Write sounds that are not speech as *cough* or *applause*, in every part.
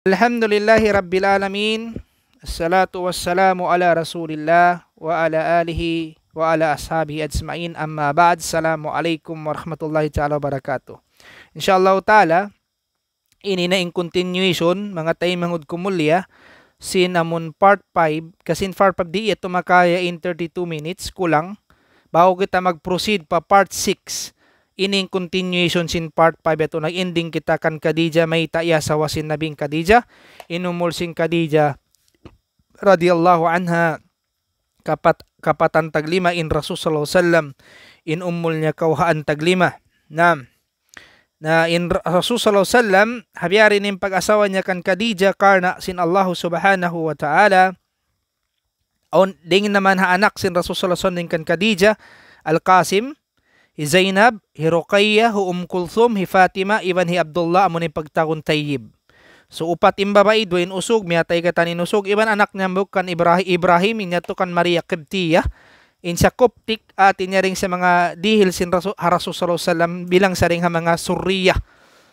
Alhamdulillahi Rabbil Alamin Assalatu wassalamu ala Rasulillah wa ala alihi wa ala ashabi ajma'in amma ba'd Assalamu alaikum warahmatullahi ta'ala wabarakatuh Insyaallah ta'ala ini na in continuation mga tay mangud kumulya ah. Sinamun part 5 kasi in part 5 di ito makaya in 32 minutes kulang bago kita mag-proceed pa part 6 ining continuation sin part 5 ito nag-ending kita kan Khadija may taya sa wasin nabing Khadija inumul sin Khadija radiyallahu anha kapat kapatan taglima in Rasul sallallahu sallam in ummul niya kauhaan taglima na na in Rasul sallallahu sallam habiyarin in pag-asawa niya kan Khadija karna sin Allahu subhanahu wa ta'ala on dingin naman ha anak sin Rasul sallallahu sallam kan Khadija Al-Qasim hi Zainab, hi Ruqayya, hi Um Kulthum, hi Fatima, iban hi Abdullah, amo ni pagtagon tayyib. So upat imbabae duin usog miatay ka tanin usog iban anak niya kan Ibrahim Ibrahim inya to kan Maria Qibtiya in sa Coptic at inya ring sa mga dihil sin Rasul sallallahu bilang sa ring mga Surya.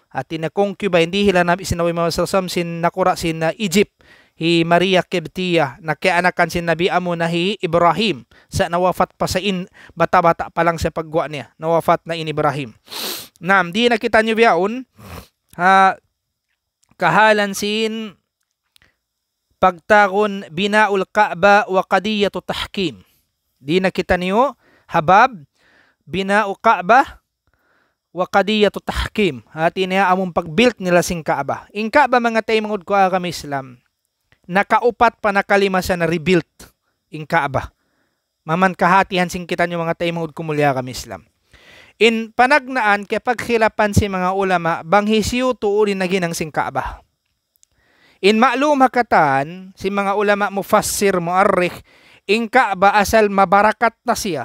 at ina concubine dihil na sinawi mga sallam sin nakura sin uh, Egypt hi Maria Kebtia na kianakan si Nabi Amo na hi Ibrahim sa nawafat pa sa in bata-bata pa lang sa pagwa niya nawafat na in Ibrahim nam di nakita niyo biyaon ha kahalan sin pagtakon binaul Kaaba wa qadiyatu tahkim di nakita niyo habab binau Kaaba wa qadiyatu tahkim hati niya among pagbuilt nila sing Kaaba in Kaaba mga tay mangod ko ah, kami Islam nakaupat pa nakalima siya na rebuilt in Kaaba. Maman kahatihan kita yung mga taymod kumulya kami Islam. In panagnaan kay paghilapan si mga ulama banghisiyo tuulin na ginang sing Kaaba. In ma'lum hakatan si mga ulama mo fasir mo arrik in Kaaba asal mabarakat na siya.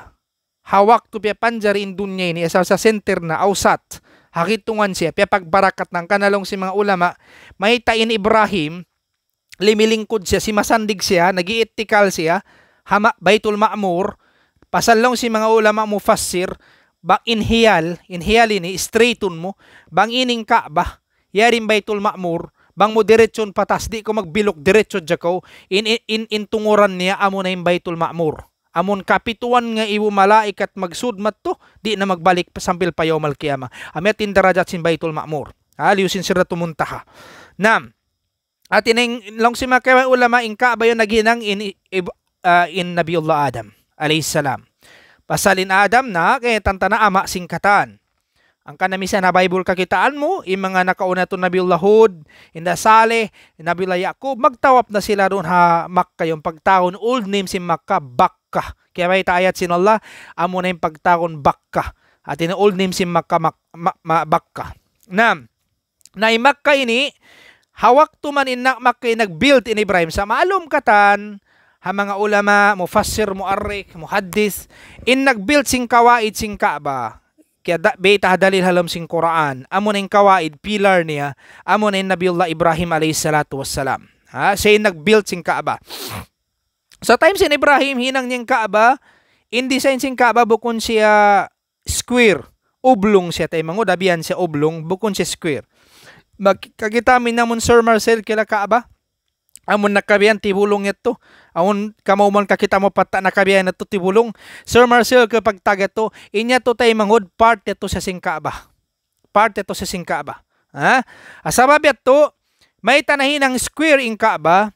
Hawak to pia panjari in dunya ini asal sa center na ausat. Hakitungan siya pia pagbarakat ng kanalong si mga ulama may tain Ibrahim limilingkod siya, si masandig siya, nagiitikal siya, hama, Baitul Ma'mur, pasalong si mga ulama mo fasir, bang inhiyal, inhiyal ini, straighton mo, bang ining Kaaba, yarin Baitul Ma'mur, bang mo diretsyon patas, di ko magbilok diretsyo dyan in, in, in, intunguran niya, amo na yung Baitul Ma'mur. Amon kapituan nga iwo malaikat magsudmat to, di na magbalik sampil payaw malkiyama. Amit in sin Baitul Ma'mur. Aliusin sira tumuntaha. Nam, at ining long si makawa ulama ingka bayo naghinang in uh, in Nabiullah Adam alayhis salam. Pasalin Adam na kay tantana ama singkatan. Ang kanamisa na Bible kakitaan mo, yung mga nakauna to Nabiullah Hud, Inda Saleh, Nabiullah Yaqub, magtawap na sila ron ha makkayong pagtaon. Old name si Makka, Bakka. Kaya may taayat Allah, amo na yung pagtaon Bakka. At in old name si Makka, mak, ma, ma, Bakka. Na, na Makka ini, hawak tuman inna makay nagbuild in Ibrahim sa maalom katan ha mga ulama mufassir muarrik muhaddis in nagbuild sing kawaid sing Kaaba kaya da, beta dalil halam sing Quran amo na kawaid pillar niya amo na Nabiullah Ibrahim alayhi salatu wassalam ha siya nagbuild sing Kaaba sa so, time sin Ibrahim hinang niyang Kaaba in design sing Kaaba bukon siya square oblong siya tay mango dabian siya oblong bukon siya square magkagitami namon Sir Marcel kila kaaba amon nakabiyan tibulong ito amon kamo man kakita mo pata nakabiyan ito tibulong Sir Marcel kapag taga to inya to tay mangod part ito sa singkaaba part ito sa singkaaba ha asaba biat to may tanahin ang square in kaaba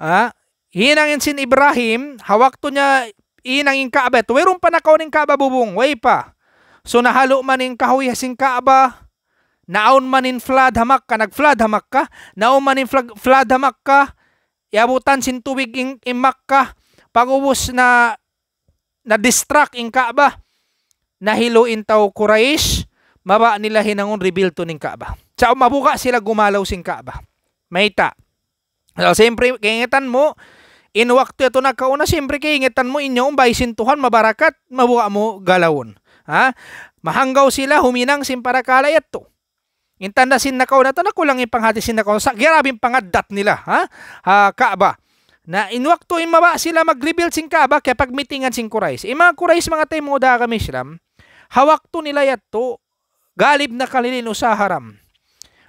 ha Hinangin sin Ibrahim hawak to niya inang in kaaba to weron pa nakaw ning kaaba bubong way pa so nahalo man ning kahoy sing kaaba Naon in flood hamak ka, nag-flood hamak ka. Naon in flag, flood hamak ka. Iabutan sin tubig ing imak ka. Pagubos na na-distract ing Kaaba. Nahiluin taw Quraysh. Maba nila hinangon rebuild to ning Kaaba. Sa mabuka sila gumalaw sing Kaaba. Mahita. So, siyempre, kingitan mo, in wakto ito nagkauna, kauna, siyempre, kingitan mo inyo, sin Tuhan, mabarakat, mabuka mo galawon. Ha? Mahanggaw sila, huminang simparakala ito. Intanda nakaw na to na kulang sin nakaw sa girabin pangadat nila ha ha kaaba na inwakto imaba sila mag-rebuild sing kaaba kaya pag meetingan sing kurais. Ima mga kurais mga tay mo da kami Islam hawak to nila yatto galib na kalilin usaharam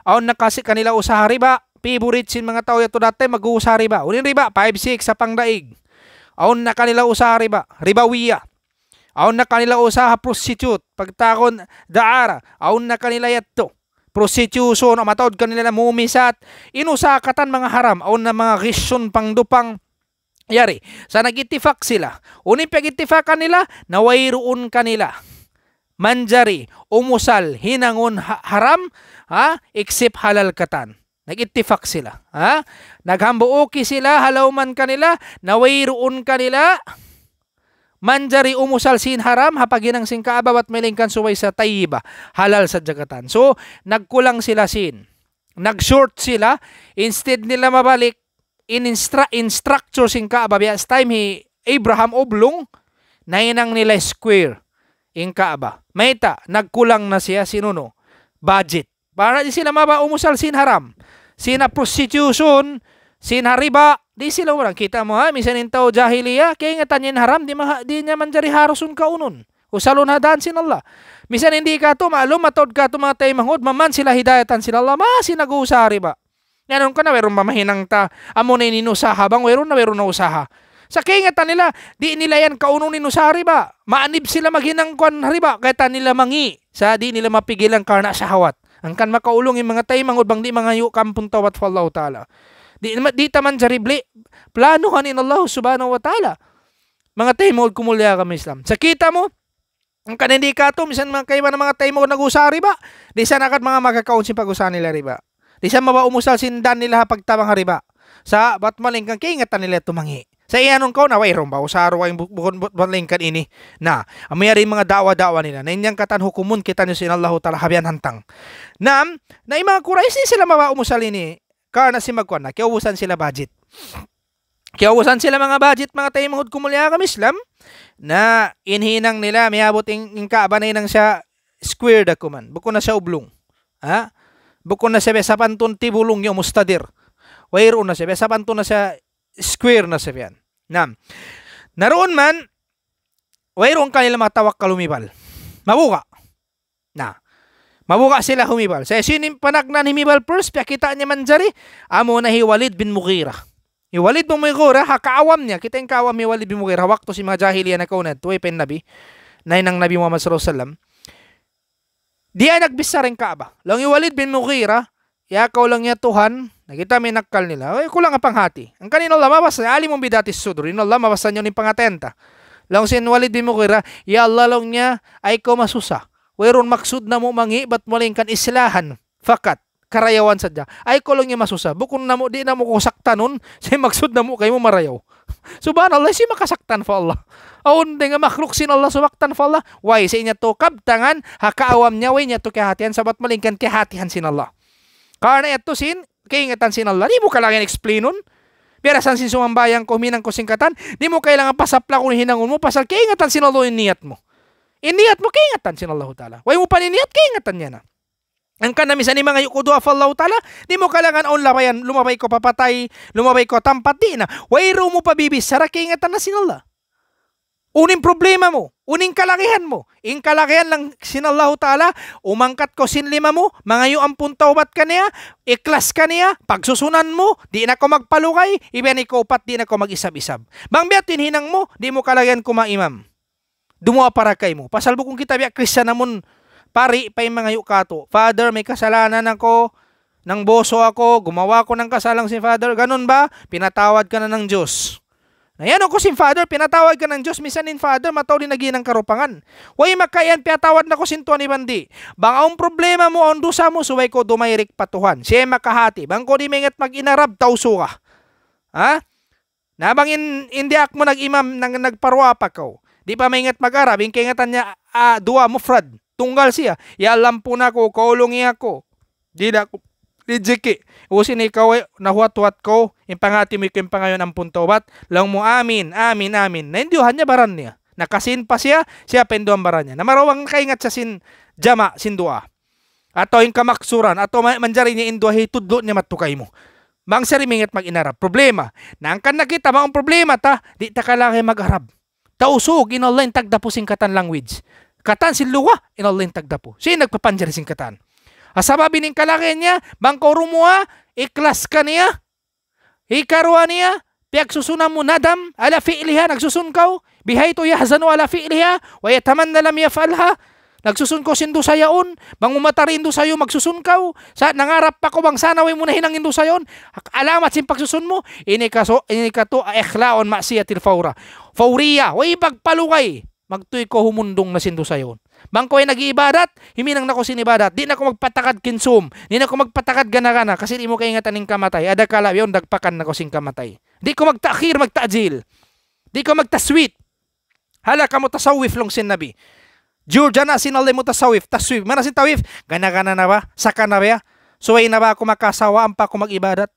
Aon na kasi kanila usahari ba favorite sin mga tao yato dati mag-uusa riba. Unin riba 5 6 sa pangdaig. Aon na kanila usa riba, ribawiya. Aon na kanila usa prostitute, pagtakon daara. Aon na kanila yatto prostitution, o matawad kanila na mumisat, inusakatan mga haram, o na mga gisyon pang dupang Yari, sa nagittifak sila, unipag ittifakan nila, nawayroon kanila. Manjari, umusal, hinangon ha- haram, ha? except halal katan. Nagitifak sila, ha? Naghambuoki sila, halaw man kanila, nawayroon kanila, manjari umusal sin haram hapaginang sin kaabaw at melingkan suway sa tayyiba halal sa jagatan. So nagkulang sila sin. Nag-short sila instead nila mabalik in instru- instructor sin kaabaw as time he Abraham oblong nainang nila square in kaaba. Maita nagkulang na siya sinuno budget para di sila maba umusal sin haram. Sina prostitution, sin hariba, Di sila orang kita mo ha, misan intaw jahiliya, kaya nga tanyan haram, di, ma, di niya man jari ka unun. Usalun hadaan sin Allah. Misan hindi ka to, maalum, matod ka to mga tayo mangod, maman sila hidayatan sin Allah, ma sinag-uusari ba? Ngayon ka na, weron mamahinang ta, amo na inusaha bang, weron na weron na usaha. Sa kaya nila, di nila yan kaunong ninusari ba? Maanib sila maghinang kwan riba, kaya ta nila mangi, sa di nila mapigilan karna sa hawat. Ang kan makaulong yung mga tayo mangod, bang di mga yu kampung tawat fallahu ta'ala. Di, di taman sa ribli. Planuhan in Allah subhanahu wa ta'ala. Mga taymol kumulya kami Islam. Sa kita mo, ang kanindi ka to, misan mga kayo ng mga taymol nag-usari ba? Di sa nakat mga magkakaon si pag-usahan nila riba. Di sa mabaumusal sindan nila pagtabang hariba. Sa batmaling kang kiingatan nila tumangi. Sa iyanong kaw na, wairon ba, usaro kayong bukon balingkan ini na amayari mga dawa-dawa nila na inyang katan hukumun kita niyo sin Allahu Ta'ala habyan hantang. Nam, na yung mga Quraysh sila mawa umusal ini Car na si magkuan na. Kiyawasan sila budget. Kiyawasan sila mga budget mga taymahod kumulya kami Islam na inhinang nila miabot ing, ing kaabanay nang siya squared da kuman. Buko na siya oblong. Ha? Bukon na siya sa pantun tibulong yung mustadir. Wairo na siya. Sa pantun na siya square na siya yan. Nam. Naroon man, wairo ang kanila mga tawak kalumibal. Mabuka. Na. Mabuka sila humibal. Sa sinin panagnan himibal first, kita niya man jari, eh. amo na hiwalid bin Mughira. Hiwalid bin Mughira, hakaawam niya, kita yung kaawam hiwalid bin Mughira, wakto si mga jahiliya na kaunad, tuway pen nabi, Nay ng Nabi Muhammad sallallahu alaihi wasallam. Di ay nagbisa rin kaaba. Lang hiwalid bin Mughira, yakaw lang niya Tuhan, Nakita may nakkal nila. Ay, kulang nga panghati. Ang kanino lamabas, ali mong bidatis sudur. Ino lamabas sa nyo ni pangatenta. Lang sin walid bin Mughira, ya Allah lang niya, ay ko masusa. Wairun maksud namu mangi bat malingkan islahan fakat karayawan saja. Ay kolong yung masusa. bukun namu di namu mo kusakta *laughs* maksud namu kayu kayo marayaw. *laughs* Subhanallah, si makasaktan fa Allah. Aun dengan nga makruksin Allah sumaktan fa Allah. Why? si inya to kabtangan, hakaawam niya, way niya to kehatian sabat malingkan kehatian sin Allah. Karena itu sin, kaingatan sin Allah. Di mo kailangan explainun, biar san sin sumambayan ko, minang di mo kailangan pasapla kung hinangon mo, pasal keingatan sin Allah yung mo. iniyat mo kaingatan sin Allah Ta'ala. Way mo paniniyat kaingatan niya na. Ang kanami sa ni mga yukudu af Allah Ta'ala, di mo kailangan on labayan, lumabay ko papatay, lumabay ko tampat di na. Wayro mo pabibis, sara kaingatan na sin Allah. Uning problema mo, uning kalakihan mo, ing kalakihan lang sin Allah Ta'ala, umangkat ko sin lima mo, mga yu ampun ka niya, iklas ka niya, pagsusunan mo, di na ko magpalukay, iben ko pat di na ko mag-isab-isab. Bang biat hinang mo, di mo kalakihan kumaimam. Dumuha para kay mo. Pasalbo kong kita biya Kristiyan namon pari pay mga yukato. Father, may kasalanan ako. Nang boso ako, gumawa ko ng kasalang si Father. Ganun ba? Pinatawad ka na ng Diyos. Nayan ako si Father, pinatawad ka ng Diyos, misan in Father, mataw din naging ng karupangan. Way makayan, pinatawad na ko sintuan ni Bandi. Bang ang problema mo, ondo sa mo, suway ko dumayrik patuhan. Siya makahati, bang ko di mingat mag-inarab, tauso ka. Ha? Nabang in, indiak mo nag-imam, nang nagparwa pa ko. Di pa maingat mag-arab, yung kaingatan niya uh, dua mufrad. Tunggal siya. Yalampun ako, kaulungi ako. Di na ako Lijiki. Usin ikaw eh, nahuat-huat ko, impangati mo yung pangayon ang puntobat, lang mo amin, amin, amin. Naindiuhan niya baran niya. Nakasin pa siya, siya penduan baran niya. Namarawang kaingat sa sin jama, sin dua. Ato yung kamaksuran, ato manjari niya indua, hitudlo niya matukay mo. Mang sarimingat mag-inarap. Problema. kan nakita, maong problema ta, di ta kalaki mag-arab. Tausog in all line tagdapo sing language. Katan si luwa in all line po. Siya nagpapanjari sing Asaba bining kalaki niya, bangko rumua, iklas ka niya, ikarwa niya, piag susuna mo nadam, ala fi'liha, nagsusun kaw, bihay to yahzanu ala fi'liha, wa yataman na lam yafalha, Nagsusun ko sindo sayaon, bang umatarin do sayo magsusun kaw. Sa nangarap pa ko bang sana way mo na hinangin do sayon. Alamat sin pagsusun mo, ini inikato, ini ka masiyatil faura. Fauriya, way pagpalukay. Magtuy ko humundong na sindo sayon. Bangko ay nagiibadat, himinang nako sinibadat. Di na ko magpatakad kinsum, di na ko magpatakad ganagana kasi di mo kaingatan ning kamatay. Adakala yon dagpakan nako sing kamatay. Di ko magtaakhir magtaajil. Di ko magtasweet. Hala kamo tasawif long sinabi. Georgia na sinalay mo tasawif, tasawif. Mana sin tawif? Ganagana na ba? Saka na ba? Suway na ba ako makasawa ang pa ako mag-ibadat?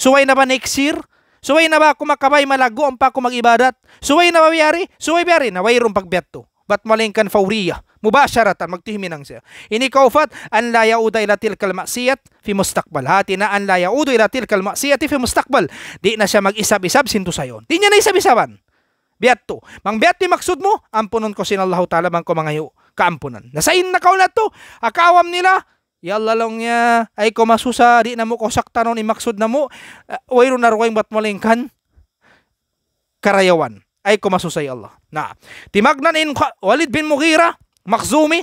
Suway na ba next year? Suway na ba kumakabay malago ang pa kumagibadat? Suway na ba biyari? Suway biyari na wayron pagbiyato. Bat malingkan fauriya. Mubasharatan magtihiminang siya. Inikaufat an la yauda ila tilkal maksiyat fi mustakbal. Hati na an la yauda ila tilkal maksiyat fi mustakbal. Di na siya mag-isab-isab sinto sayon. Di niya na isab-isaban. Biyatto. Mang biyatto maksud mo, ampunon ko sinallahu ta'ala man ko mangayo kaampunan. Nasain na kaunat to, akawam nila, Yalla long ya ay ko masusa di na mo ko saktanon imaksud na mo uh, wayro narwayng batmalingkan karayawan ay ko masusay Allah. Na timagnan in Walid bin Mughira Makhzumi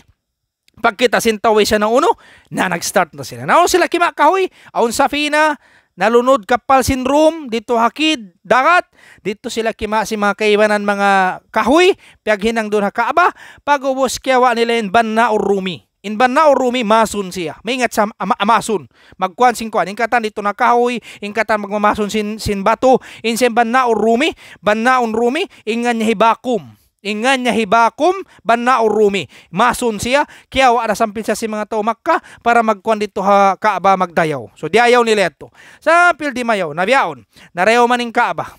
pagkita sintawi siya ng uno na nagstart na sila. nao sila kima kahoy aun safina nalunod kapal sin room dito hakid dagat dito sila kima si mga kaibanan mga kahoy paghinang doon ha kaaba pag ubos kyawa nila in banna or rumi Inban na urumi masun siya. May ingat sa ama, amasun. Magkuan sing kuan. Ingkatan dito na kahoy. Ingkatan magmamasun sin, sin bato. Insen ban na urumi. Ban na urumi. Ingan niya hibakum. Ingan niya hibakum. Ban na urumi. Masun siya. Kaya wala sampin siya si mga tao makka para magkuan dito ha, kaaba magdayaw. So di ayaw nila ito. Sampil di mayaw. Nabiyaon. Narayaw maning kaaba.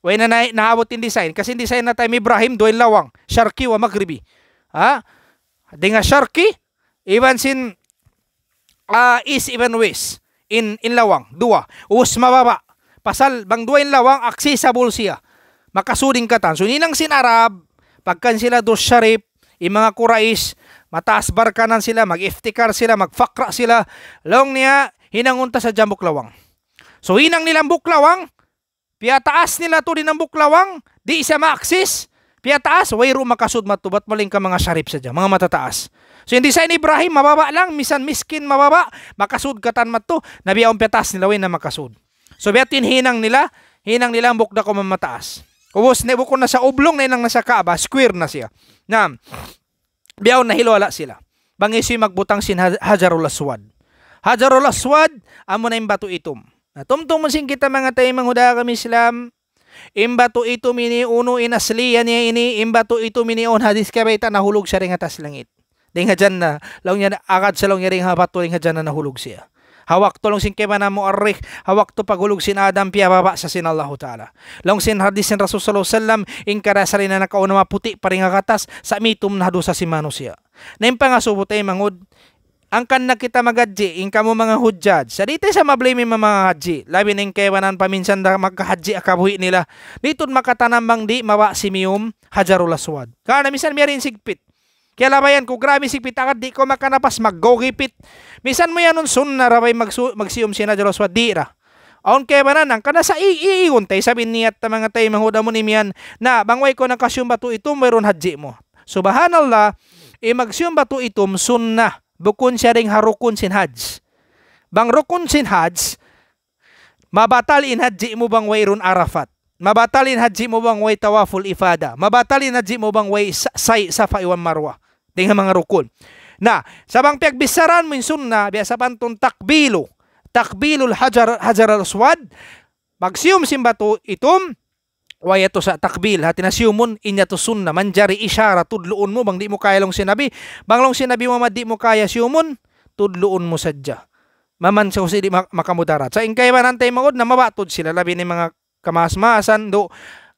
Way na, naabot in design. Kasi in design na tayo Ibrahim, Doin Lawang, Sharki wa Magribi. Ha? Di nga Even sin uh, is even west in in lawang dua us mababa pasal bang dua in lawang accessible siya makasuding katan so ninang sin Arab pagkan sila dos syarif yung mga kurais mataas barkanan sila mag-iftikar sila magfakra sila long niya hinangunta sa jambok lawang so hinang nilang buklawang piataas nila to din ang buklawang di siya maaksis piataas wayro makasud matubat maling ka mga syarif sa dyan mga matataas So yung design ni Ibrahim mababa lang, misan miskin mababa, makasud katan matto, nabiyaong petas nila na makasud. So betin hinang nila, hinang nila ang bukda ko mamataas. Ubos na ko na sa oblong na inang nasa kaaba, square na siya. Na, biyaw na hilwala sila. Bangisi magbutang sin Hajarul Aswad. Hajarul Aswad, amo na imbato itom. Natumtong mo sin kita mga tayo mga huda kami Islam. Imbato ito mini uno inasliya niya ini, imbato ito mini on hadis kabita nahulog siya rin atas langit. Ding hajan na, laong niya agad sa laong niya ring habat tuling hajan na nahulog siya. Hawak tulong sin kema na mo arrik, hawak to pagulog sin Adam piya baba sa sin Allah Ta'ala. Laong sin hadis sin Rasul Sallallahu Alaihi Wasallam, ingkara sa rin na nakauna maputi paring agatas sa mitum na hadusa si mano siya. Naimpa nga subot ay mangod, ang kan na kita magadji, inka mo mga hudjad. Sa dito sa mablame mga mga hadji, labi ng kewanan paminsan na magkahadji akabuhi nila. Dito't makatanambang di mawa si miyum hajarul aswad. Kaya na misan meron sigpit. Kaya labayan ko grabe si pitangad di ko makanapas maggogipit. Misan mo yanon sun na rabay magsu, magsiyom siya na Joshua di ra. Aon kay banan ang kana sa iigon tay sabin niya at mga tay mahuda mo nimian na bangway ko nakasyum bato ito mayron hadji mo. Subhanallah e magsyum bato itom sunna bukun siya ring harukon sin hajj. Bang rukun sin hajj mabatal in hadji mo bangway ron Arafat. Mabatalin haji mo bang way tawaful ifada. Mabatalin haji mo bang way say sa faiwan marwa. Tingnan mga rukun. Na, sabang pagbisaran bisaran mo sunna, biasa pantong takbilo. Takbilul hajar, hajar al-aswad. Magsiyum to, itom, waya to sa takbil hati nasiyumon inya to sunna manjari isyara tudluon mo bang di mo kaya long sinabi bang long sinabi mo di mo kaya siyumon tudluon mo sadya maman sa di makamudarat sa ingkay man antay maod na mabatod sila labi ni mga kamasmasan do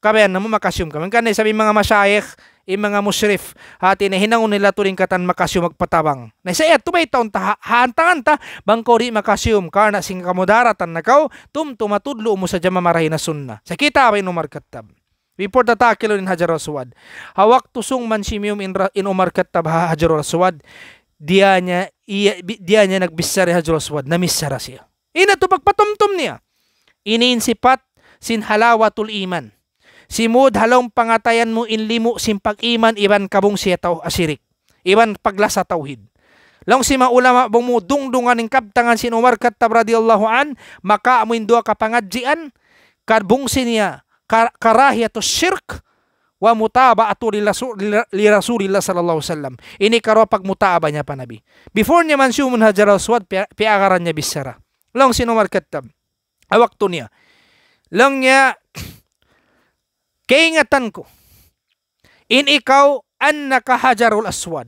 kabayan namo makasyum kaman kanay sabi mga masyayikh i mga musyrif hati na hinangon nila turing katan makasyum magpatabang na sa iya tumay taon ta haantangan ta bangkori makasyum karna sing kamudaratan nakaw tum tumatudlo mo sa jamamarahi na sunna sa kita ay numar katab Report ta takilo ni Hajar Aswad. Hawak tusong man simium in, in Umar Kattab ha Hajar Aswad. Diya niya, iya, diya niya nagbisari Hajar Aswad. Namisara siya. Ina to pagpatumtum niya. Iniinsipat sin sinhalawatul iman. Simud halong pangatayan mo inlimo sim pag-iman iban kabong siya taw asirik. Iban paglasa tauhid. Long si maulama bong mo ng kaptangan sin Umar Kattab radiyallahu an, maka amuin dua kapangadjian, karbong sinya, kar karahiyatu syirk, wa mutaba ato li, li Rasulillah sallallahu sallam. Ini karo pag mutaba niya pa nabi. Before niya man siyumun hajar aswad, piagaran niya bisara. Long sinumarkat tab. Awakto niya langnya keingatan ko in ikaw an nakahajarul aswad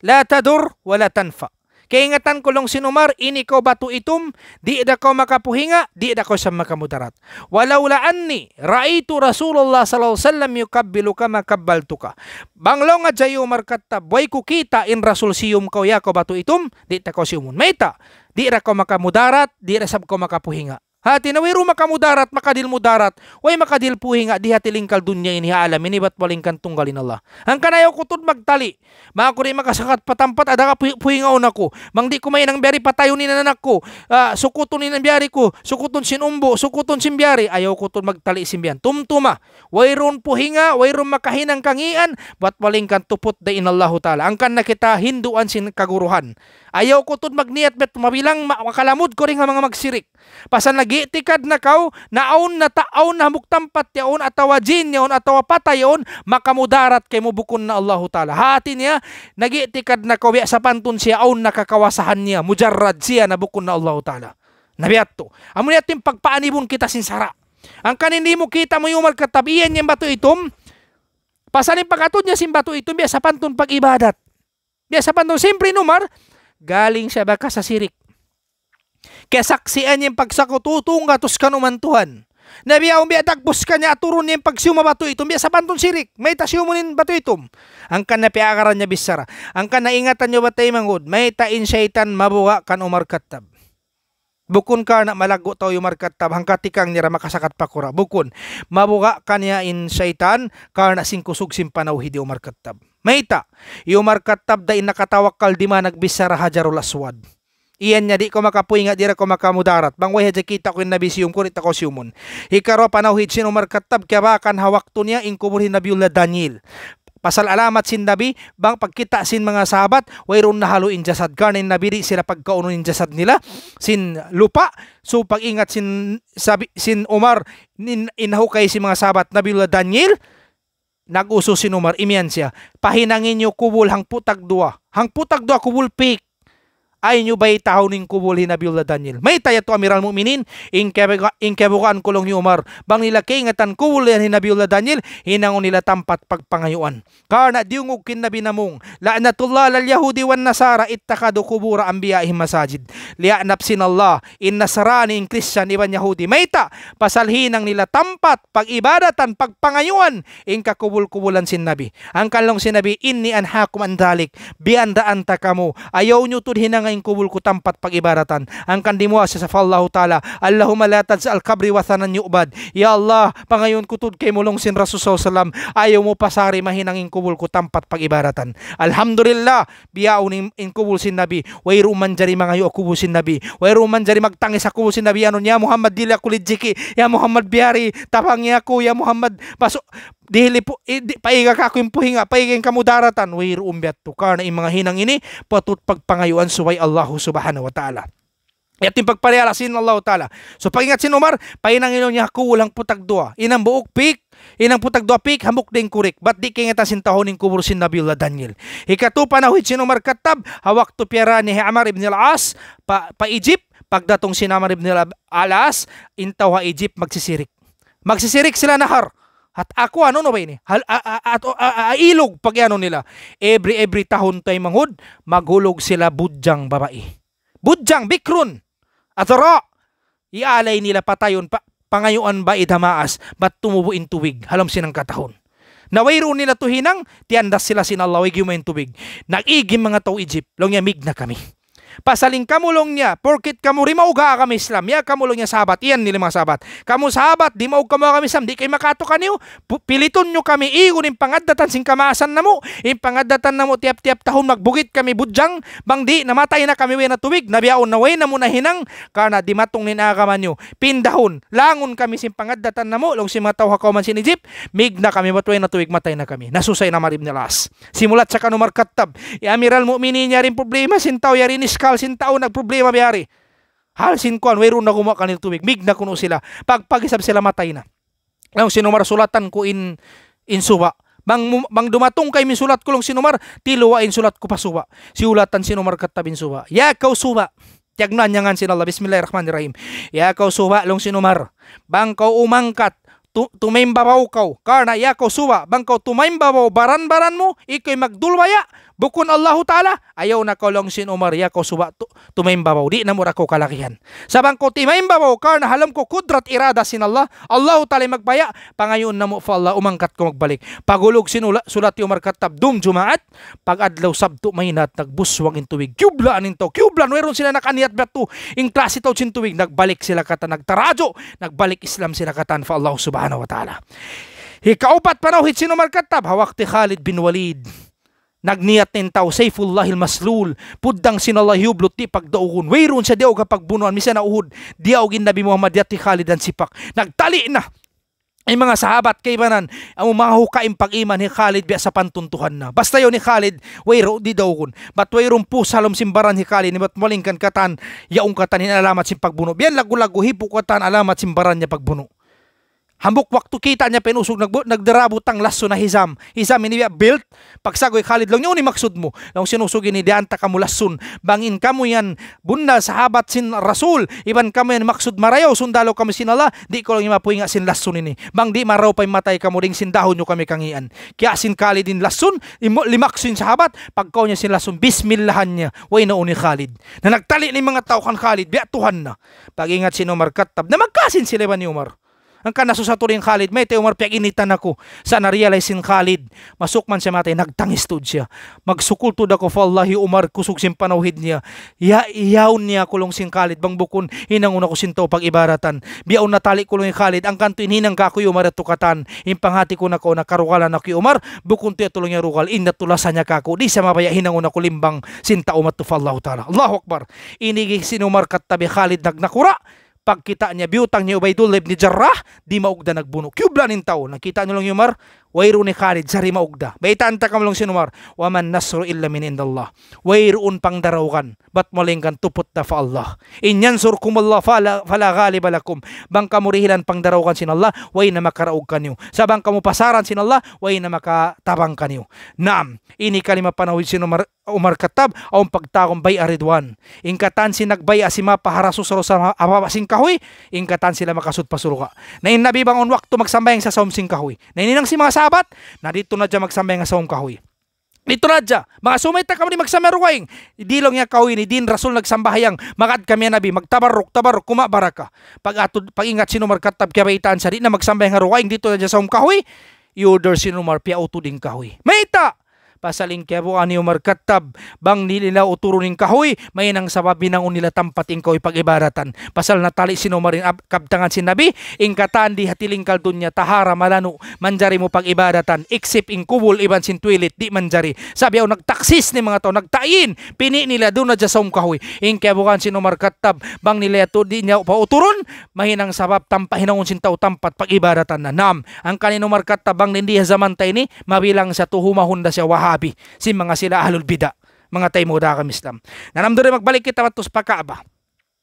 la tadur wala tanfa keingatan ko long sinumar, in ko batu itum, di da ko makapuhinga, di da ko siya makamudarat. Walaulaan ni, raitu Rasulullah sallallahu alaihi wasallam yukabbilu ka makabbaltu ka. Banglong nga jayo markatta, buhay ko kita in Rasul siyum ko ya ko batu itum, di ta ko siyumun. Meta, di da ko makamudarat, di da sab ko makapuhinga. Hati na wiro makamudarat, makadil mudarat. Way makadil puhinga, diha tilingkal dunya ini alam ini bat palingkan tunggalin Allah. Ang kanayo kutud magtali. Mga ko makasakat patampat adaka ka puhinga una ko. mangdi ko may nang biyari patayo ni nanak ko. Uh, sukuton ni nang biyari ko. Sukuton sinumbo, sukuton sin simbiyari. Ayaw kutud magtali simbiyan. Tumtuma. way Wayron puhinga, wayron makahinang kangian, bat palingkan tupot da inallahu taala. Ang kan nakita hinduan sin kaguruhan. Ayaw kutud magniat bet mabilang makalamod ko rin mga magsirik. Pasan lagi tikad na kaw, naon na taon na muktampat yaon atawa jin yaon atawa patayon, makamudarat kay mo bukon na Allahu Ta'ala. Hati niya, nagi tikad na kaw, sa pantun siya aon nakakawasahan niya, mujarrad siya na bukon na Allahu Ta'ala. Nabiyat to. Amo niya ating pagpaanibon kita sinsara. Ang kanini mo kita mo yung malkatabiyan niya bato itom, pasanin pagkatod niya sin bato itom, biya sa pantun pag-ibadat. Biya sa pantun, simpre numar, galing siya baka sa sirik Kesaksian yung pagsakututong gatos kanumantuhan. Nabi ang biya tagpos kanya aturon niya pagsuma bato itom biya sa pantong sirik may tasyumunin bato ito. ang kan na piagaran niya bisara ang kan naingatan niyo batay mangod may tain syaitan mabuga kan umarkatab bukun ka na malago tao yung markatab hang katikang nira makasakat pakura bukun mabuga kanya in syaitan karna singkusug simpanaw hidi umarkatab may ta yung markatab da inakatawak kal di man nagbisara hajarul aswad Iyan niya di ko makapuy nga dira ko makamudarat. Bangway hadya kita ko yung nabisiyong kurit ako Ikaro panaw panawhid sino markatab kya bakan hawakto niya inkumurhin na biula Daniel. Pasal-alamat sin nabi bang pagkita sin mga sabat wayron nahaluin jasad ganin nabiri sila pagkaunon jasad nila sin lupa so pagingat sin sabi, sin Umar in, inahukay si mga sahabat nabiula Daniel naguso sin Umar imian siya pahinangin niyo kubul hang putag dua hang putag dua kubul pik ay nyo bay tahuning kubol hinabiula Daniel. May taya to amiral mu'minin, inkebukaan kulong ni Umar. Bang nila kay ngatan kubol yan hinabiula Daniel, hinangon nila tampat pagpangayuan. Karna diungog kinabi na la'natullah laanatullah lal Yahudi wan Nasara ittakado kubura ambiyahim masajid. Lianap Allah, in Nasarani, in Christian, iban Yahudi. May ta, pasalhinang nila tampat, pag-ibadatan, pagpangayuan, in kakubul-kubulan sin Nabi. Ang kalong sinabi, inni anhakum andalik, biandaan ta kamu, ayaw nyo tulhinang ngayon kubul ko tampat pagibaratan. Ang kandimuha sa safallahu ta'ala. Allahumma latad sa alkabri watanan niyo ubad. Ya Allah, pangayon kutud kay mulong sin Rasulullah salam. Ayaw mo pasari mahinangin kubul ko tampat pagibaratan. Alhamdulillah, biyao ni inkubul sin Nabi. Wairu man jari mga kubul sin Nabi. Wairu man jari magtangis sa kubul sin Nabi. Ano niya Muhammad dila kulijiki. Ya Muhammad biari. Tapang ako. Ya Muhammad. Pasok, dili po eh, di, paiga ka ko impuhi puhinga paigin ka daratan wayro umbyat to ka na imong mga hinang ini patut pagpangayuan suway Allahu subhanahu wa taala Yatin pagparehara sin Allah Taala. So pagingat sin Umar, painangilon niya ako ulang putag dua. Inang buok pik, inang putag dua pik, hamok din kurik. Ba't di kaya sin tahonin kubur sin Nabiullah Daniel. Ikatupa na huwit sin Umar katab, hawak to piyara ni Amar ibn al-As, pa, pa Egypt, pagdatong sin Amar ibn al-As, intaw ha Egypt magsisirik. Magsisirik sila nahar. At ako ano no ba ini? Hal, a, a, at a, a, ilog pag ano nila. Every every tahon tay manghud maghulog sila budjang babae. Budjang bikrun. Atara. Ialay nila patayon pa, pangayuan ba idamaas bat tumubuin tuwig halom sinang katahon. Nawayro nila tuhinang tiandas sila sin Allah way tubig. Nagigim mga tao Egypt, long yamig na kami pasaling kamulong niya, porkit kamu rin mauga kami Islam, ya kamulong niya sabat, iyan nila mga sabat. Kamu sabat, di mauga mo kami Islam, di kay makato kaniyo, piliton nyo kami iyon, impangadatan sing kamasan namo in impangadatan namo tiap-tiap tahun magbugit kami budjang, bang di, namatay na kami we na tuwig, nabiaon na we na muna hinang, kana di matong ninagaman nyo, pindahon, langon kami sing pangadatan namo long si mataw hakaman sin Egypt, mig na kami matuway na tuwig, matay na kami, nasusay na marib nilas. Simulat sa kanumarkatab, i amiral mu'minin niya rin problema, sintaw ya rin halsin tao nagproblema biyari. Halsin ko, wayro ano, na gumawa kanil tubig. Big na kuno sila. Pagpagisab sila matay na. Ang sinumar sulatan ko in, in suwa. Bang, mang dumatong kay misulat ko lang sinumar, tiluwa sulat ko pa suwa. Siulatan sinumar katabin suwa. Yakaw suba. Tiyagnan niya nga Allah. Bismillahirrahmanirrahim. Yakaw suba long sinumar. kau umangkat tumaimbabaw kaw, karna yakaw suwa, bangkaw tumaimbabaw, baran-baran mo, iko'y magdulwaya, Bukon Allahu Ta'ala, ayaw na kolong sin Umariya ko suba tu, tumaimbabaw. Di na mura ko kalakihan. Sabang ko timaimbabaw ka na halam ko kudrat irada sin Allah. Allahu Ta'ala magbaya Pangayon na mo fa Allah umangkat ko magbalik. Pagulog sinula, sulat yung markatab dum jumaat. Pagadlaw sabto may nat nagbuswang intuwig. Kyubla to Kyubla meron sila nakaniat beto Ing klase sin tuwig Nagbalik sila kata nagtarajo. Nagbalik Islam sila katan fa Allah subhanahu wa ta'ala. Hikaupat panahit sino markatab hawak ti Khalid bin Walid Nagniyat nin tao, Saifullahil maslul, puddang sinalahiyub luti pagdaukon. Wayroon siya diaw kapag bunuan, misa na uhud, diaw gin Nabi Muhammad yati Khalid ang sipak. Nagtali na, ay mga sahabat kay banan ang mga hukaim pag-iman ni Khalid biya sa pantuntuhan na basta yon ni Khalid wayro di daw kun bat wayron po salom simbaran ni Khalid ni bat malingkan katan yaong katan alamat sim pagbuno biyan lagu-lagu hipo katan alamat simbaran niya pagbuno Hambok waktu kita niya penusog nagbo nagdarabot ang lasso na hizam. Hizam ini built pagsagoy Khalid lang ni maksud mo. Nang sinusog ini dianta kamo lasson bangin kamo yan bunda sa habat sin rasul iban kamo yan maksud marayo sundalo kami sinala di ko lang mapuy nga sin lasson ini. Bang di maraw pay matay kamo ring sindahon nyo kami kangian. Kya sin Khalid din imo limaksin sa habat pagkaw niya sin lasson bismillahan niya way na uni Khalid. Na nagtali ni mga tao kan Khalid biatuhan na. Pagingat si Umar Kattab na magkasin sila ni Umar. Ang kanaso sa Khalid, may tayo marpiag initan ako. Sa na-realize in Khalid, masuk man siya matay, nagtangis to siya. Magsukul to dako, fallahi umar, kusog sin panawhid niya. Ya, iyaw niya kulong sin Khalid, bang bukon, hinangon ako sinto pag ibaratan. Biyaw natali kulong in Khalid, ang kanto hinang ka ko umar at tukatan. Impangati ko na ko, nakarukalan ako umar, bukon to tulong niya rukal, inatulasan niya ka ko, di sa mabaya hinangon ako limbang, sinta umat to fallahu ta'ala. Allahu Akbar. Inigig sinumar umar tabi Khalid nagnakura pagkita niya biutang ni Ubaydul ibn Jarrah di maugda nagbuno. Kyubla nin tao. Nakita niyo lang Umar, wayruni khalid sari maugda baitanta kam sinumar waman nasru illa min indallah wayrun pang darawkan bat malingkan tupot ta fa Allah inyan surkum Allah fala fala ghaliba lakum bangka mo rihilan pang darawkan sin Allah way na makaraog kanyo sa bangka mo sin Allah way na makatabang kanyo naam ini kalima panawid sin Umar Umar Katab aw pagtagom bay aridwan ingkatan sinagbay asima paharaso sa rosa apapasin kahoy ingkatan sila makasud pasuruka na inabibang on wakto magsambay sa saom sing kahoy na ininang si mga kasabat, narito na dyan magsamay nga sa kahoy. Dito na dya, mga sumay ta kami magsamay Di lang niya kahoy ni din rasul nagsambahayang. Magad kami nabi, magtabarok, tabarok, kumabaraka. Pag atod, pagingat sino markatab kaya baitaan sa di na magsambay nga ruwaying dito na dya sa umkahoy. Iorder sino marpia auto din kahoy. Maita! pasaling kebo ani Umar katab bang nilila uturo ning kahoy mayanang sababi nang unila tampating koy pagibaratan pasal natali si Umar kabtangan si Nabi ingkatan di hatiling kaldun niya tahara malano manjari mo pagibadatan iksip ing kubul iban sin toilet di manjari sabi aw nagtaksis ni mga tao nagtain pini nila do na sa kahoy ing kebukan si Umar katab bang nila to di niya pauturon mahinang sabab tampahinangon sin tao tampat pagibaratan na nam ang kanino Umar Kattab bang hindi zaman tay ni mabilang sa tuhumahon da siya waha Wahabi, si mga sila halulbida mga Taymuda kami Islam. Nanamduri magbalik kita watus pakaaba.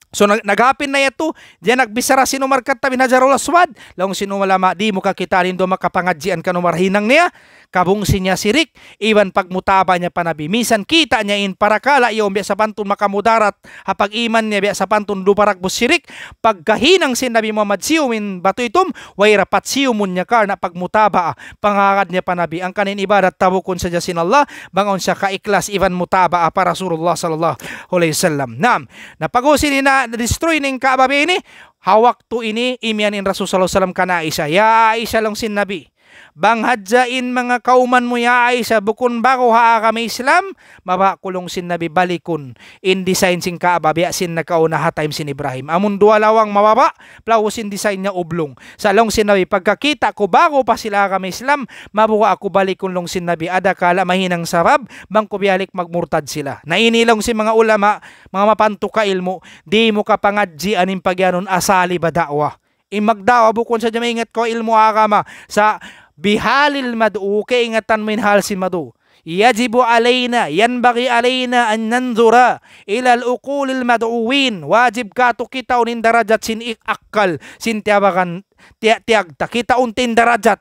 So nagapin na yato, diyan nagbisara sino markat tabi na jarol aswad, laong sino malama di mo kakita rin do makapangadjian kanumar hinang niya, kabungsi niya sirik iban pagmutaba niya panabimisan kita niya in parakala iyo biya sa pantun makamudarat hapag iman niya biya sa pantun duparak bus sirik pagkahinang sinabi Muhammad siyumin bato itom way rapat siyumun niya kar na pagmutaba pangangad niya panabi ang kanin ibadat tabukon sa jasin Allah bangon siya kaiklas iban mutaba para Rasulullah sallallahu alaihi wasallam nam napagusin ni na destroy ning kaababi ini hawak tu ini imian in Rasul sallallahu alaihi wasallam kana isa ya isa lang sin nabi banghadjain mga kauman mo yaay sa bukun ba ko haa kami Islam mabakulong sin nabi balikon in design sin kaababya sin nakauna time sin Ibrahim amon duwa lawang mababa plawo sin design niya ublong sa long sin nabi pagkakita ko bago pa sila kami Islam mabuka ako balikon long sin nabi ada kala mahinang sarab bangko biyalik magmurtad sila nainilong si mga ulama mga mapanto ilmo di mo ka pangadji aning pagyanon asali ba da'wa imagdawa bukon sa jamingat ko ilmo agama sa bihalil madu kaingatan min halsin madu yajibu alayna yanbaghi alayna an nanzura ila al-uqul al-mad'uwin wajib ka to kita unin darajat sin ikakal sin tiabagan tiag tiag ta kita untin darajat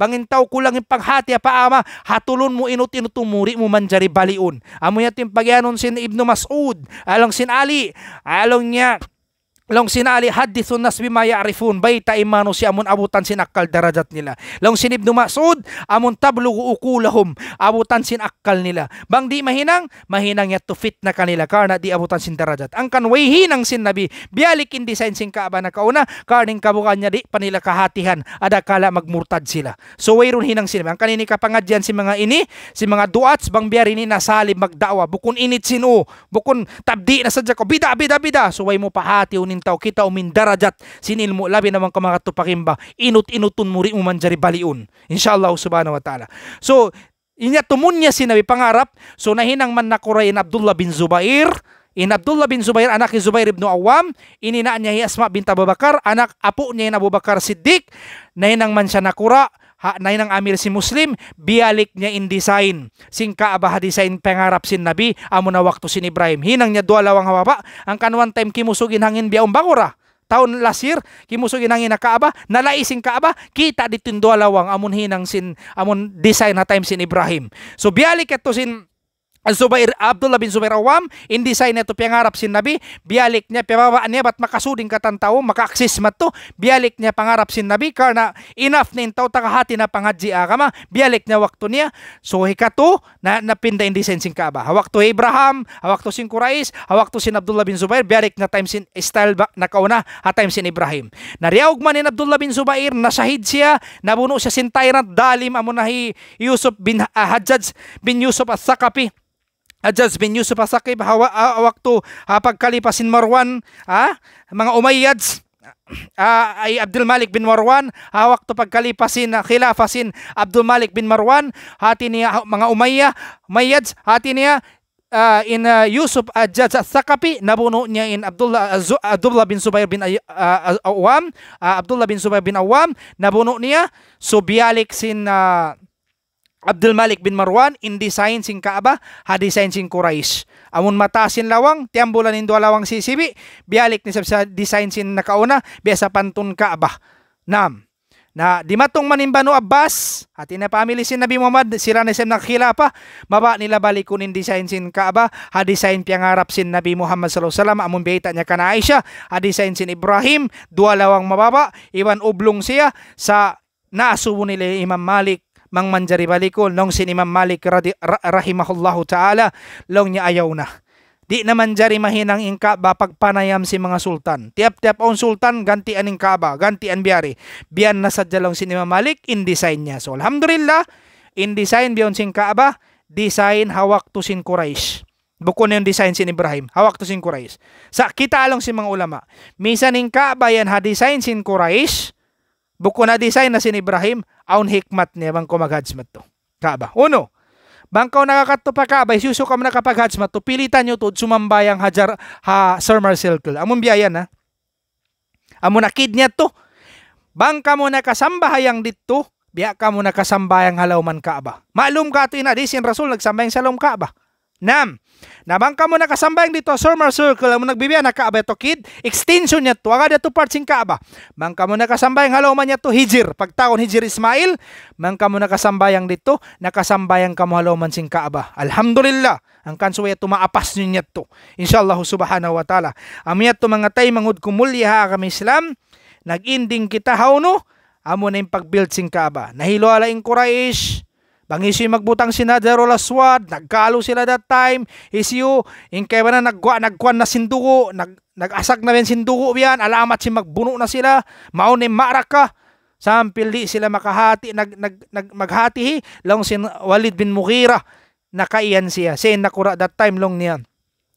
bangintaw kulang yung paghati paama hatulon mo inut inut mo manjari baliun amo yatim pagyanon sin Ibnu Mas'ud along sin Ali along niya Long sinali hadithun nas bima ya'rifun baita imanu si amon abutan sin akal darajat nila. Long sinib sud amon tablugu ukulahum abutan sin akal nila. Bang di mahinang mahinang yat to fit na kanila karna di abutan sin darajat. Ang kanway hinang sin nabi bialik indi sa sin kaaba na kauna karning kabukan niya di panila kahatihan adakala magmurtad sila. So wayron hinang sin ang kanini kapangadyan si mga ini si mga duats bang biari ni nasalib magdawa bukon init sino bukon tabdi na sadya ko bida bida bida so way mo pahati kita umin darajat sinilmo labi namang kamakato pakimba inut inutun muri uman jari baliun insyaallah subhanahu wa taala so inya tumunya sinabi pangarap so nahinang man nakuray in Abdullah bin Zubair In Abdullah bin Zubair, anak ni Zubair ibn Awam, inina niya hi Asma bint Abubakar, anak apo niya in Abubakar Siddiq, nahinang man siya nakura, ha, nay nang amir si Muslim bialik niya in design sing kaabah design pengarap sin nabi amo na wakto sin Ibrahim hinang niya dua lawang hawaba ang kanwan time kimusugin hangin biaong bangura taon last year kimusugin hangin na kaaba nalaising kaaba kita ditindua lawang amon hinang sin amon design na time sin Ibrahim so bialik ato sin Zubair Abdullah bin Zubair Awam, hindi sa ina to piangarap sin Nabi, bialik niya pibaba niya bat makasuding katantaw, makaaksis mat to, bialik niya pangarap sin Nabi, karna enough na intaw takahati na pangadji akama, bialik niya wakto niya, so hikato, na napinda hindi sensing ka ba? Hawak to Abraham, hawak to sin Quraish, hawak to sin Abdullah bin Zubair, bialik na time sin style ba, nakauna, ha time sin Ibrahim. Nariyaog man ni Abdullah bin Zubair, nasahid siya, nabuno siya sin tyrant, dalim amunahi Yusuf bin uh, Hajjaj bin Yusuf at Sakapi, Adjust bin Yusuf Asakib hawa ah, awakto ah, pagkalipasin Marwan ha ah, mga Umayyads uh, ay Abdul Malik bin Marwan hawak to pagkalipasin uh, khilafasin Abdul Malik bin Marwan hati niya mga Umayya Mayyads hati niya uh, in uh, Yusuf Adjaz uh, Sakapi nabuno niya in Abdullah uh, Abdullah bin Zubair bin uh, Awam uh, Abdullah bin Zubair bin Awam nabuno niya so biyalik sin uh, Abdul Malik bin Marwan indesign sing Kaaba hadesign sing Quraysh amun matasin lawang tiambulan indo lawang sisibi bialik ni sa design sin nakauna biasa pantun Kaaba nam na di matong manimba no Abbas at ina family sin Nabi Muhammad sira ni sem nakila pa maba nila balikon in design sin Kaaba ha design piangarap sin Nabi Muhammad sallallahu alaihi wasallam amon bita niya kana Aisha ha design sin Ibrahim dua lawang mababa iwan ublong siya sa naasubo nila Imam Malik mang manjari balikol nong sin Imam Malik radi, ra, rahimahullahu taala long niya ayaw na di naman jari mahinang ing Kaaba pagpanayam si mga sultan. Tiap-tiap on sultan, ganti aning Kaaba, gantian biyari. Biyan na sa jalong si Imam Malik, in design niya. So, alhamdulillah, in design biyon sing Kaaba, design hawak to sin Quraysh. Bukon na yung design sin Ibrahim, hawak to sin Quraysh. Sa kita along si mga ulama, misan ing Kaaba yan ha design sin Quraysh, Buko na design na sin Ibrahim, aun hikmat niya bang kumaghadsmat to. Kaaba. Uno, bangkaw nakakato pa kaaba, isuso ka na kapag hadsmat to, pilitan nyo to, sumambay ang hajar, ha, Sir Marcel Kul. Among biyayan ha. Among nakid niya to. Bangka mo nakasambahayang dito, biya ka mo nakasambayang halaw man kaaba. Malum ka ito ina, di sin Rasul nagsambayang sa halawang kaaba. Nam. Nabang ka mo dito Sir Marcel kala mo nagbibiya nakaabay to kid extension niya to agad to parts sing kaaba. Mang ka mo nakasambay halaw man niya to Hijir pagtaon Hijir Ismail mang ka mo nakasambayang dito nakasambayang kamu mo halaw man sing kaaba. Alhamdulillah ang kansuway to maapas niyo niya to. Inshallah, subhanahu wa taala. Amiyat to mga tay mangud kumulya kami Islam naginding kita hauno, amo na yung pagbuild sing kaaba. Nahilo ala Quraysh Bangisi magbutang si Nadaro Laswad, nagkalo sila that time. Isiyo, inkeba na nagwa, nagkwan na sinduko, nag, nagasag na rin sinduko yan. Alamat si magbuno na sila, mao Maraka. Sampil di sila makahati, nag, nag, nag, maghati, long si Walid bin Mughira. Nakaiyan siya, sin nakura that time long niyan.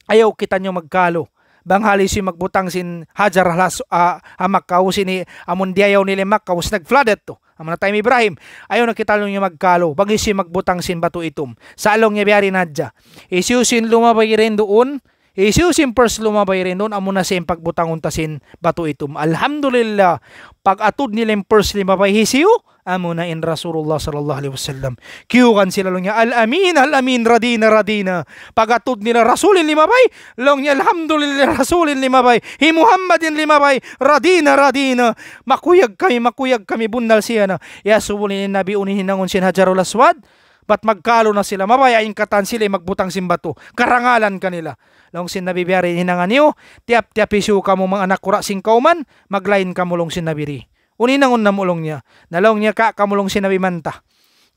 Ayaw kita nyo magkalo bang si magbutang sin hajar halas uh, amak kaus amon diayaw nila mak kaus nagfladet to ang mga time Ibrahim ayo nakitalo niya magkalo bagi si magbutang sin bato itom salong niya biyari Nadja. isyusin lumabay rin doon Isusin eh, simpers lumabay rin doon amo na sa pagbutang untasin bato itum. Alhamdulillah, pag atod nila first limabay hisiu amo na in Rasulullah sallallahu alaihi wasallam. Kiyukan sila lang niya, al-amin, al-amin, radina, radina. Pag atod nila Rasulin limabay, lang niya, alhamdulillah, Rasulin limabay, hi Muhammadin limabay, radina, radina. Makuyag kami, makuyag kami, bunnal siya na. Yasubulin ni Nabi unihinangon sin Hajarul Aswad, Ba't magkalo na sila? Mabayain katan sila magbutang simbato. Karangalan kanila. Long sin nabibiyari hinangan niyo, tiap-tiap isu ka mo mga anak kura singkaw man, maglain ka mo long sin nabiri. Uninangon na mulong niya. Nalong niya ka kamulong sinabi manta.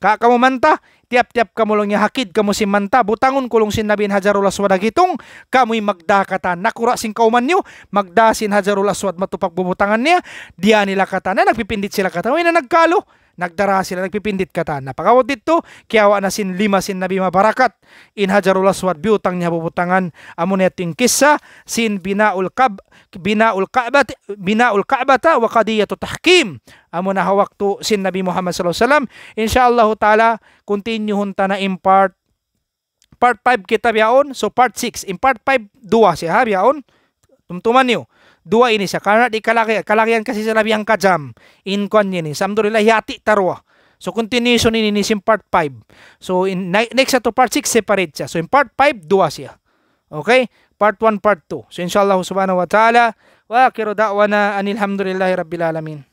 Ka kamu manta, tiap-tiap kamulong niya hakid kamu si manta, butangon kulong sinabin hajarul aswad agitong, kamo'y magdakatan. Nakura sing kauman niyo, magdasin hajarul aswad matupag bubutangan niya, diya nila kata na nagpipindit sila kata. Uy na nagkalo, nagdara sila nagpipindit kata napakawat dito kiawa na sin lima sin nabi mabarakat in hajarul aswad biutang niya bubutangan amo neting kissa sin binaul kab binaul ka'bat binaul ka'bata wa qadiyatu tahkim amo hawak to sin nabi Muhammad sallallahu alaihi wasallam insyaallah taala continue hunta na impart part 5 kita biyaon so part 6 impart part 5 duwa siya biyaon tumtuman niyo dua ini siya karena di kalaki kalakian kasi sa labiyang kajam in kwan ini samdurila yati tarwa So continuation ini ni sim part 5. So in next to part 6 separate siya. So in part 5 dua siya. Okay? Part 1, part 2. So inshallah subhanahu wa ta'ala wa akhiru da'wana anilhamdulillahi rabbil alamin.